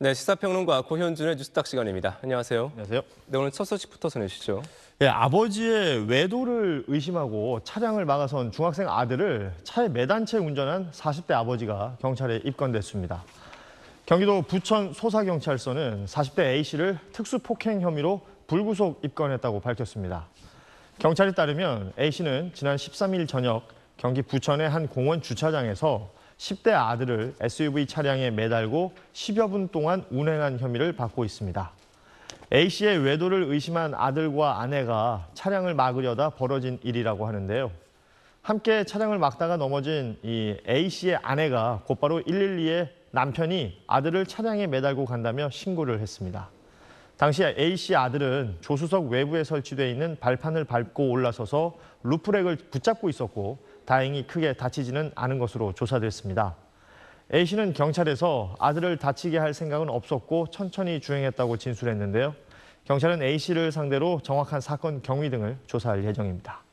네, 시사평론가 고현준의 뉴스딱 시간입니다. 안녕하세요. 안녕하세요. 네, 오늘 첫 소식부터 전해주시죠. 네, 아버지의 외도를 의심하고 차량을 막아선 중학생 아들을 차에 매단 채 운전한 40대 아버지가 경찰에 입건됐습니다. 경기도 부천 소사경찰서는 40대 A씨를 특수폭행 혐의로 불구속 입건했다고 밝혔습니다. 경찰에 따르면 A씨는 지난 13일 저녁 경기 부천의 한 공원 주차장에서 10대 아들을 SUV 차량에 매달고 10여 분 동안 운행한 혐의를 받고 있습니다. A씨의 외도를 의심한 아들과 아내가 차량을 막으려다 벌어진 일이라고 하는데요. 함께 차량을 막다가 넘어진 이 A씨의 아내가 곧바로 112에 남편이 아들을 차량에 매달고 간다며 신고를 했습니다. 당시 A씨 아들은 조수석 외부에 설치돼 있는 발판을 밟고 올라서서 루프렉을 붙잡고 있었고 다행히 크게 다치지는 않은 것으로 조사됐습니다. A씨는 경찰에서 아들을 다치게 할 생각은 없었고 천천히 주행했다고 진술했는데요. 경찰은 A씨를 상대로 정확한 사건 경위 등을 조사할 예정입니다.